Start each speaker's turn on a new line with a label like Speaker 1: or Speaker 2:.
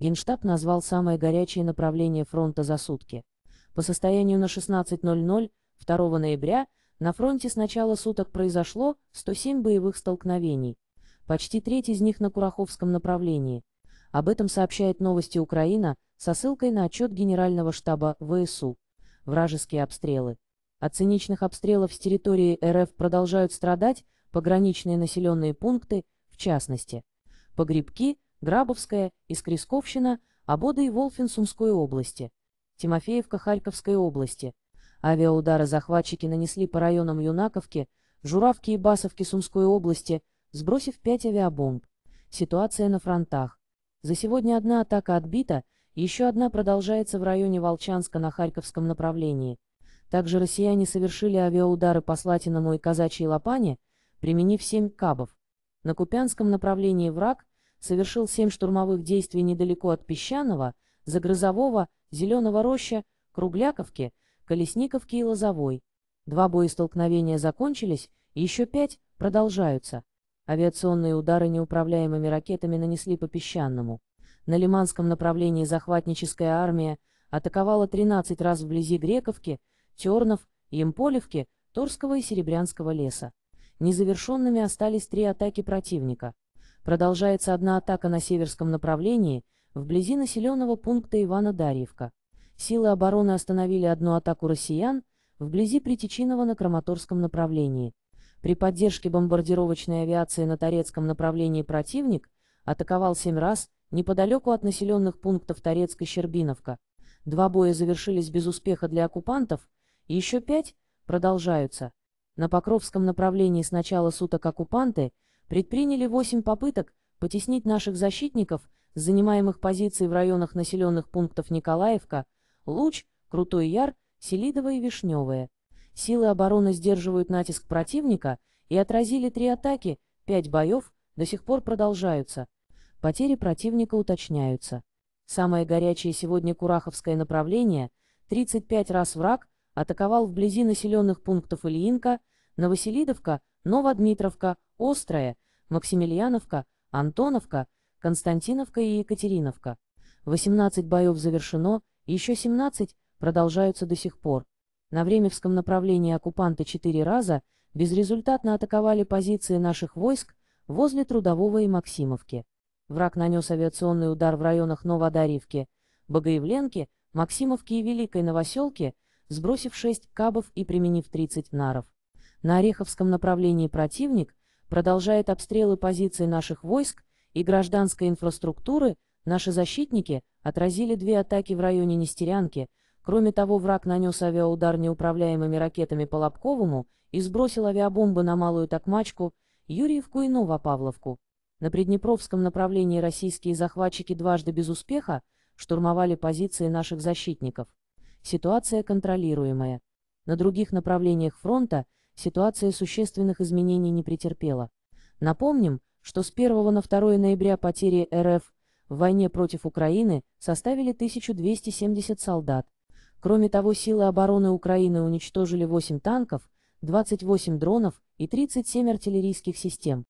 Speaker 1: Генштаб назвал самое горячее направление фронта за сутки. По состоянию на 16.00 2 ноября на фронте с начала суток произошло 107 боевых столкновений. Почти треть из них на Кураховском направлении. Об этом сообщает новости Украина со ссылкой на отчет Генерального штаба ВСУ. Вражеские обстрелы. От циничных обстрелов с территории РФ продолжают страдать пограничные населенные пункты, в частности, Погребки – Грабовская, Искрисковщина, Абода и Волфенсумской области, Тимофеевка Харьковской области. Авиаудары захватчики нанесли по районам Юнаковки, Журавки и Басовки Сумской области, сбросив пять авиабомб. Ситуация на фронтах. За сегодня одна атака отбита, еще одна продолжается в районе Волчанска на Харьковском направлении. Также россияне совершили авиаудары по Слатиному и Казачьей Лопане, применив 7 кабов. На Купянском направлении враг совершил семь штурмовых действий недалеко от Песчаного, Загрызового, Зеленого роща, Кругляковки, Колесниковки и Лозовой. Два боестолкновения закончились, еще пять продолжаются. Авиационные удары неуправляемыми ракетами нанесли по Песчаному. На Лиманском направлении захватническая армия атаковала 13 раз вблизи Грековки, Тернов, Емполевки, Торского и Серебрянского леса. Незавершенными остались три атаки противника. Продолжается одна атака на северском направлении, вблизи населенного пункта Ивана-Дарьевка. Силы обороны остановили одну атаку россиян вблизи Притечинова на Краматорском направлении. При поддержке бомбардировочной авиации на Торецком направлении противник атаковал семь раз неподалеку от населенных пунктов Торецк Щербиновка. Два боя завершились без успеха для оккупантов, и еще пять продолжаются. На Покровском направлении с начала суток оккупанты – предприняли восемь попыток потеснить наших защитников с занимаемых позиций в районах населенных пунктов Николаевка, Луч, Крутой Яр, Селидово и Вишневое. Силы обороны сдерживают натиск противника и отразили три атаки, пять боев до сих пор продолжаются. Потери противника уточняются. Самое горячее сегодня Кураховское направление, 35 раз враг, атаковал вблизи населенных пунктов Ильинка, Новоселидовка, Новодмитровка, Острая, Максимилиановка, Антоновка, Константиновка и Екатериновка. 18 боев завершено, еще 17 продолжаются до сих пор. На Времевском направлении оккупанты четыре раза безрезультатно атаковали позиции наших войск возле Трудового и Максимовки. Враг нанес авиационный удар в районах Новодаривки, Богоявленки, Максимовки и Великой Новоселки, сбросив 6 кабов и применив 30 наров. На Ореховском направлении противник продолжает обстрелы позиций наших войск и гражданской инфраструктуры, наши защитники отразили две атаки в районе Нестерянки, кроме того враг нанес авиаудар неуправляемыми ракетами по Лобковому и сбросил авиабомбы на Малую Токмачку, Юрьевку и Новопавловку. На приднепровском направлении российские захватчики дважды без успеха штурмовали позиции наших защитников. Ситуация контролируемая. На других направлениях фронта – ситуация существенных изменений не претерпела. Напомним, что с 1 на 2 ноября потери РФ в войне против Украины составили 1270 солдат. Кроме того, силы обороны Украины уничтожили 8 танков, 28 дронов и 37 артиллерийских систем.